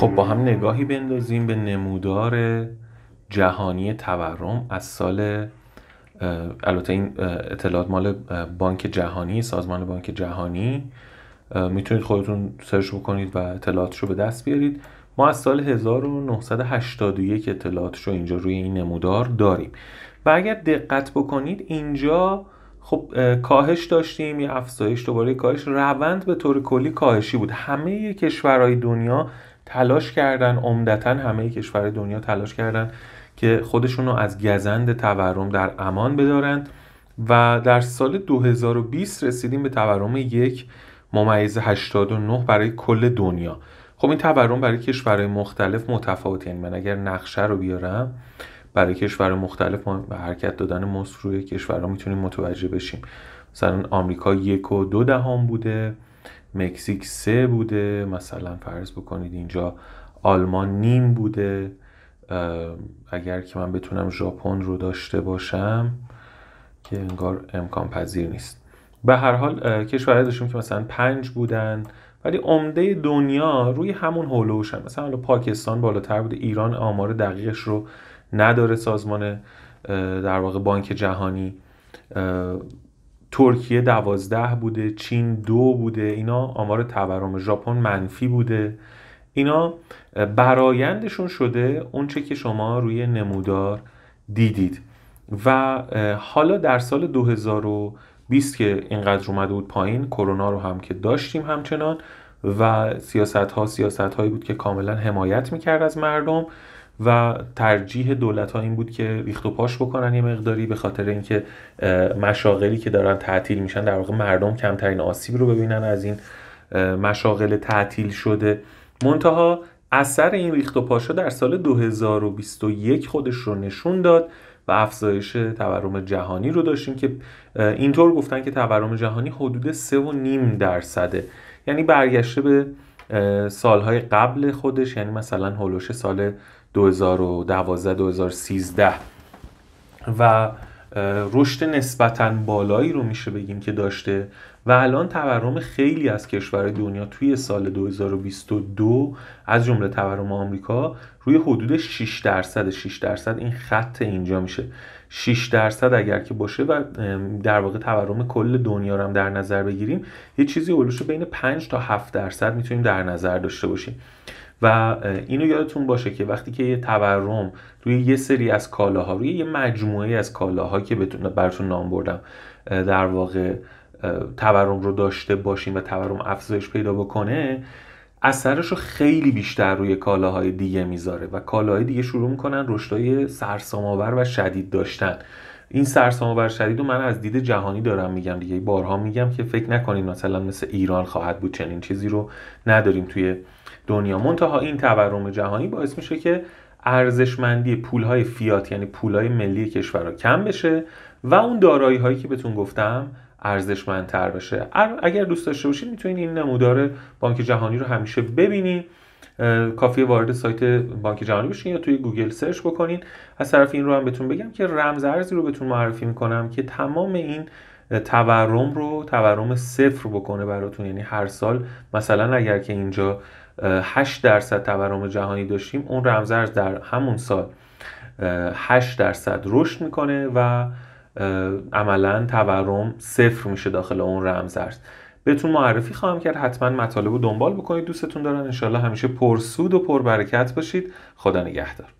خب با هم نگاهی بندازیم به نمودار جهانی تورم از سال البته این اطلاعات مال بانک جهانی سازمان بانک جهانی میتونید خودتون سرچ بکنید و اطلاعاتش رو به دست بیارید ما از سال 1981 اطلاعاتش رو اینجا روی این نمودار داریم و اگر دقت بکنید اینجا خب کاهش داشتیم یا افزایش دوباره کاهش روند به طور کلی کاهشی بود همه کشورهای دنیا تلاش کردن عمدتا همه کشور دنیا تلاش کردن که خودشون رو از گزند تورم در امان بدارند و در سال 2020 رسیدیم به تورم یک ممیز 89 برای کل دنیا خب این تورم برای کشورهای مختلف متفاوت یعنی من اگر نقشه رو بیارم برای کشور مختلف و حرکت دادن مصر روی کشورها میتونیم متوجه بشیم مثلا آمریکا یک و دو دهم بوده مکزیک سه بوده مثلا فرض بکنید اینجا آلمان نیم بوده اگر که من بتونم ژاپن رو داشته باشم که انگار امکان پذیر نیست به هر حال کشورهای داشتیم که مثلا پنج بودن ولی عمده دنیا روی همون هولوشن مثلا حالا پاکستان بالاتر بوده ایران آمار دقیقش رو نداره سازمان در واقع بانک جهانی ترکیه دوازده بوده چین دو بوده اینا آمار تورم ژاپن منفی بوده اینا برایندشون شده اونچه که شما روی نمودار دیدید و حالا در سال 2020 که اینقدر اومده بود پایین کرونا رو هم که داشتیم همچنان و سیاست ها سیاست هایی بود که کاملا حمایت میکرد از مردم و ترجیح دولت ها این بود که ریخت و پاش بکنن یه مقداری به خاطر اینکه مشاغلی که دارن تعطیل میشن در واقع مردم کمترین آسیب رو ببینن از این مشاغل تعطیل شده منتها اثر این ریخت و پاشا در سال 2021 خودش رو نشون داد و افزایش تورم جهانی رو داشتیم که اینطور گفتن که تورم جهانی حدود 3.5 درصده یعنی برگشته به سالهای قبل خودش یعنی مثلا هولوش سال 2012 2013 و رشد نسبتا بالایی رو میشه بگیم که داشته و الان تورم خیلی از کشورهای دنیا توی سال 2022 از جمله تورم آمریکا روی حدود 6 درصد 6 درصد این خط اینجا میشه 6 درصد اگر که باشه و در واقع تورم کل دنیا رو هم در نظر بگیریم یه چیزی اولوش بین 5 تا 7 درصد میتونیم در نظر داشته باشیم و اینو یادتون باشه که وقتی که یه تورم روی یه سری از کالاها روی یه مجموعه از کالاها که براتون نام بردم در واقع تورم رو داشته باشیم و تورم افزایش پیدا بکنه اثرش رو خیلی بیشتر روی کالاهای دیگه میذاره و کالاهای دیگه شروع میکنن رشدهای سرسامآور و شدید داشتن این سرسامآور شدید رو من از دید جهانی دارم میگم دیگه بارها میگم که فکر نکنید مثلا مثل ایران خواهد بود چنین چیزی رو نداریم توی دنیا منتها این تورم جهانی باعث میشه که ارزشمندی پولهای فیات یعنی پولهای ملی کشورها کم بشه و اون دارایی هایی که بهتون گفتم ارزشمندتر بشه اگر دوست داشته باشید میتونید این نمودار بانک جهانی رو همیشه ببینید کافیه وارد سایت بانک جهانی بشین یا توی گوگل سرچ بکنین از طرف این رو هم بهتون بگم که رمز ارزی رو بهتون معرفی میکنم که تمام این تورم رو تورم صفر بکنه براتون یعنی هر سال مثلا اگر که اینجا 8 درصد تورم جهانی داشتیم اون رمز ارز در همون سال 8 درصد رشد میکنه و عملا تورم صفر میشه داخل اون رمزرس. بهتون معرفی خواهم کرد حتما مطالب رو دنبال بکنید دوستتون دارن انشالله همیشه پرسود و پربرکت باشید خدا نگهدار